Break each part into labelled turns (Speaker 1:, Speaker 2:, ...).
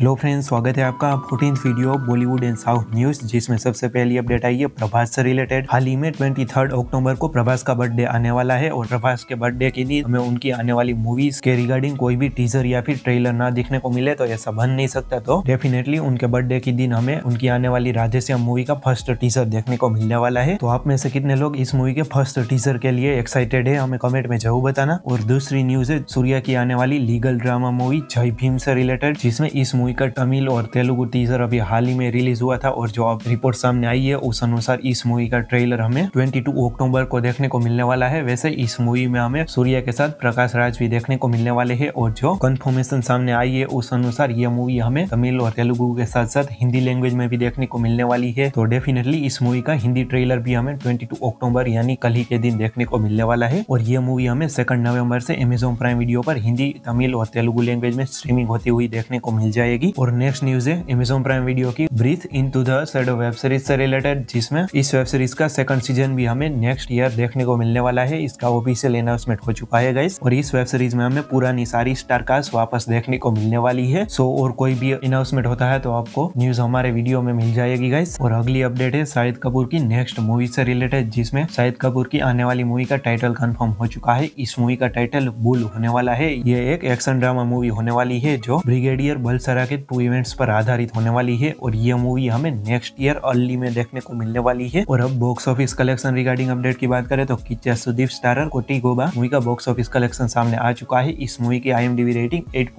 Speaker 1: hello friends स्वागत है आपका fourteen video Bollywood and south news जिसमें सबसे पहली अपडेट आई है प्रभास से रिलेटेड हाल ही में ट्वेंटी थर्ड अक्टूबर को प्रभास का बर्थडे आने वाला है और प्रभास के बर्थडे के दिन हमें उनकी आने वाली मूवीज के रिगार्डिंग कोई भी टीजर या फिर ट्रेलर ना देखने को मिले तो ऐसा बन नहीं सकता तो डेफिनेटली उनके बर्थडे के दिन हमें उनकी आने वाली राधेश्याम मूवी का फर्स्ट टीजर देखने को मिलने वाला है तो आप में से कितने लोग इस मूवी के फर्स्ट टीजर के लिए एक्साइटेड है हमें कमेंट में जरूर बताना और दूसरी न्यूज है सूर्या की आने वाली लीगल ड्रामा मूवी जय भीम से रिलेटेड जिसमें इस मूवी मूवी का तमिल और तेलुगु टीजर अभी हाल ही में रिलीज हुआ था और जो अब रिपोर्ट सामने आई है उस अनुसार इस मूवी का ट्रेलर हमें 22 अक्टूबर को देखने को मिलने वाला है वैसे इस मूवी में हमें सूर्य के साथ प्रकाश राज भी देखने को मिलने वाले है और जो कन्फर्मेशन सामने आई है उस अनुसार ये मूवी हमें तमिल और तेलुगु के साथ साथ हिंदी लैंग्वेज में भी देखने को मिलने वाली है तो डेफिनेटली इस मूवी का हिंदी ट्रेलर भी हमें ट्वेंटी अक्टूबर यानी कल ही के दिन देखने को मिलने वाला है और ये मूवी हमें सेकंड नवंबर से एमेजोन प्राइम वीडियो पर हिंदी तमिल और तेलुगु लैंग्वेज में स्ट्रीमिंग होती हुई देखने को मिल जाएगी जाएगी और नेक्स्ट न्यूज है एमेजोन प्राइम वीडियो की breathe into third web series से रिलेटेड जिसमें इस वेब सीरीज का सेकंड सीजन भी हमें नेक्स्ट ईयर देखने को मिलने वाला है इसका ऑफिशियल अनाउंसमेंट हो चुका है गाइस और इस वेब सीरीज में हमें पुरानी सारी स्टार कास्ट वापस देखने को मिलने वाली है सो और कोई भी अनाउंसमेंट होता है तो आपको न्यूज हमारे वीडियो में मिल जाएगी गाइस और अगली अपडेट है शाहिद कपूर की नेक्स्ट मूवी से रिलेटेड जिसमें शाहिद कपूर की आने वाली मूवी का टाइटल कंफर्म हो चुका है इस मूवी का टाइटल बुल होने वाला है ये एक एक्शन ड्रामा मूवी होने वाली है जो ब्रिगेडियर बलसरा के टू इवेंट्स पर आधारित होने वाली है और ये मूवी हमें नेक्स्ट ईयर अर्ली में देखने को मिलने वाली है और अब box office collection regarding update की बात करें तो Kichcha Sudeep starrer Kotigobba movie का बॉक्स ऑफिस कलेक्शन सामने आ चुका है इस मूवी की आई रेटिंग एट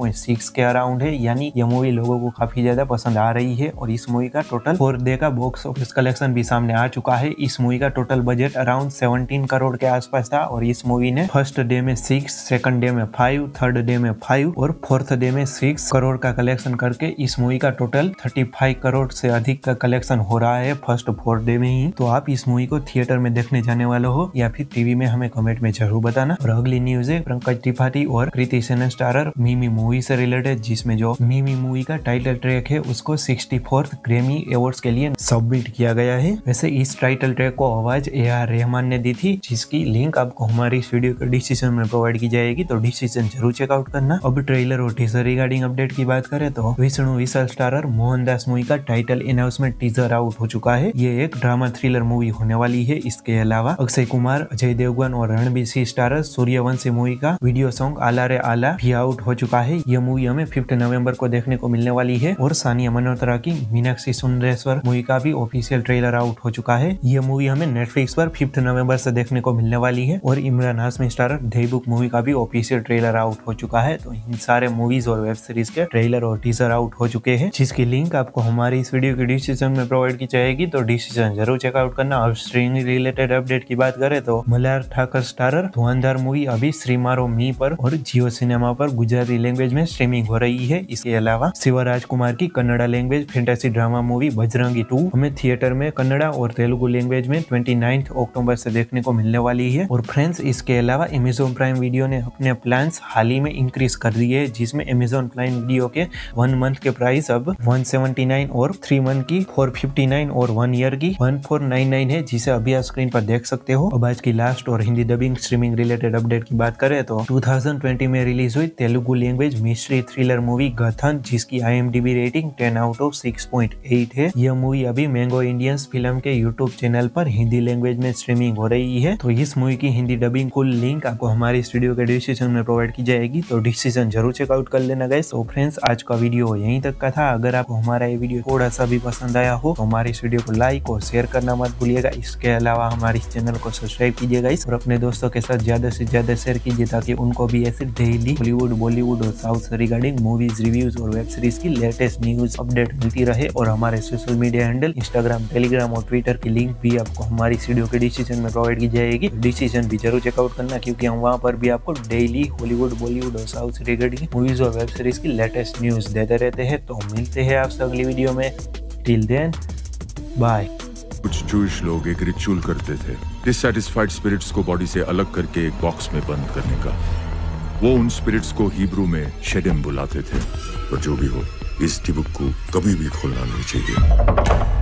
Speaker 1: के अराउंड है यानी यह मूवी लोगों को काफी ज्यादा पसंद आ रही है और इस मूवी का टोटल फोर डे का बॉक्स ऑफिस कलेक्शन भी सामने आ चुका है इस मूवी का total budget around seventeen crore के आसपास था और इस मूवी ने फर्स्ट डे में सिक्स सेकंड डे में फाइव थर्ड डे में फाइव और फोर्थ डे में सिक्स करोड़ का कलेक्शन करके इस मूवी का टोटल 35 करोड़ से अधिक का कलेक्शन हो रहा है फर्स्ट फोर डे में ही तो आप इस मूवी को थिएटर में देखने जाने वाले हो या फिर टीवी में हमें कमेंट में जरूर बताना और अगली न्यूज है पंकज त्रिपाठी और कृति सेन स्टारर मीमी मूवी से रिलेटेड जिसमें जो मीमी मूवी का टाइटल ट्रैक है उसको सिक्सटी फोर्थ ग्रेमी अवार्ड के लिए सबमिट किया गया है वैसे इस टाइटल ट्रैक को आवाज ए आर रहमान ने दी थी जिसकी लिंक आपको हमारी वीडियो के डिसीजन में प्रोवाइड की जाएगी तो डिसीजन जरूर चेकआउट करना अब ट्रेलर और टीजर रिगार्डिंग अपडेट की बात करें तो विष्णु विशाल स्टारर मोहनदास मूवी का टाइटल अनाउंसमेंट टीजर आउट हो चुका है ये एक ड्रामा थ्रिलर मूवी होने वाली है इसके अलावा अक्षय कुमार अजय देवगन और रणबीर सिंह स्टारर सूर्यवंशी मूवी का वीडियो सॉन्ग आला रे आला भी आउट हो चुका है यह मूवी हमें फिफ्थ नवम्बर को देखने को मिलने वाली है और सानिया मनोत्रा की मीनाक्षी सुंदरेश्वर मूवी का भी ऑफिशियल ट्रेलर आउट हो चुका है यह मूवी हमें नेटफ्लिक्स पर फिफ्थ नवंबर से देखने को मिलने वाली है और Emraan Hashmi starrer Dybbuk movie का भी ऑफिशियल ट्रेलर आउट हो चुका है तो इन सारे मूवीज और वेब सीरीज के ट्रेलर और टीजर आउट हो चुके हैं जिसकी लिंक आपको हमारे इस वीडियो के डिस्क्रिप्शन में प्रोवाइड की जाएगी तो डिस्क्रिप्शन जरूर चेकआउट करना अब स्ट्रिंग रिलेटेड अपडेट की बात करें तो मलार ठाकर स्टारर धुआंधार मूवी अभी श्रीमारो मी पर और जियो सिनेमा पर गुजराती लैंग्वेज में स्ट्रीमिंग हो रही है इसके अलावा शिवराज कुमार की Kannada language fantasy drama movie Bhajarangi two हमें थिएटर में कन्नड़ा और तेलुगु लैंग्वेज में ट्वेंटी अक्टूबर से देखने को मिलने वाली है और फ्रेंड्स इसके अलावा अमेजोन प्राइम वीडियो ने अपने प्लान हाल ही में इंक्रीज कर दिए है जिसमें अमेजोन प्राइम वीडियो के वन मंथ के प्राइस अब 179 और थ्री मंथ की 459 और वन ईयर की 1499 है जिसे अभी आप स्क्रीन पर देख सकते हो अब आज की लास्ट और Hindi dubbing streaming related update की बात करें तो 2020 में रिलीज हुई Telugu language mystery thriller movie Gatham जिसकी I rating ten out of six है यह मूवी अभी मैंगो इंडियंस फिल्म के यूट्यूब चैनल पर हिंदी लैंग्वेज में स्ट्रीमिंग हो रही है तो इस मूवी की हिंदी डबिंग को लिंक आपको हमारे स्टूडियो के डिस्क्रिप्शन में प्रोवाइड की जाएगी तो डिसीजन जरूर चेकआउट कर लेना गए तो फ्रेंड्स आज का वीडियो वीडियो यहीं तक का था अगर आपको हमारा ये वीडियो थोड़ा सा भी पसंद आया हो तो हमारे इस वीडियो को लाइक और शेयर करना मत भूलिएगा इसके अलावा हमारे इस चैनल को सब्सक्राइब कीजिएगा इस और अपने दोस्तों के साथ ज्यादा से ज्यादा शेयर कीजिए ताकि उनको भी ऐसे डेली हॉलीवुड बॉलीवुड और साउथ रिगार्डिंग मूवीज रिव्यूज और वेब सीरीज की लेटेस्ट न्यूज अपडेट मिलती रहे और हमारे social media handle Instagram Telegram और ट्विटर की लिंक भी आपको हमारी इस वीडियो के डिसीजन में प्रोवाइड की जाएगी डिसीजन भी जरूर चेकआउट करना क्योंकि हम वहाँ पर भी आपको डेली हॉलीवुड बॉलीवुड और साउथ रिगार्डिंग मूवीज और वेब सीरीज की लेटेस्ट न्यूज देते रहते हैं तो मिलते हैं आपसे अगली वीडियो में टिल देन बाय कुछ जूश लोग एक रिचुअल करते थे डिससेटिस्फाइड स्पिरिट्स को बॉडी से अलग करके एक बॉक्स में बंद करने का वो उन स्पिरिट्स को हिब्रू में शेडम बुलाते थे पर जो भी हो इस टिबुक को कभी भी खोलना नहीं चाहिए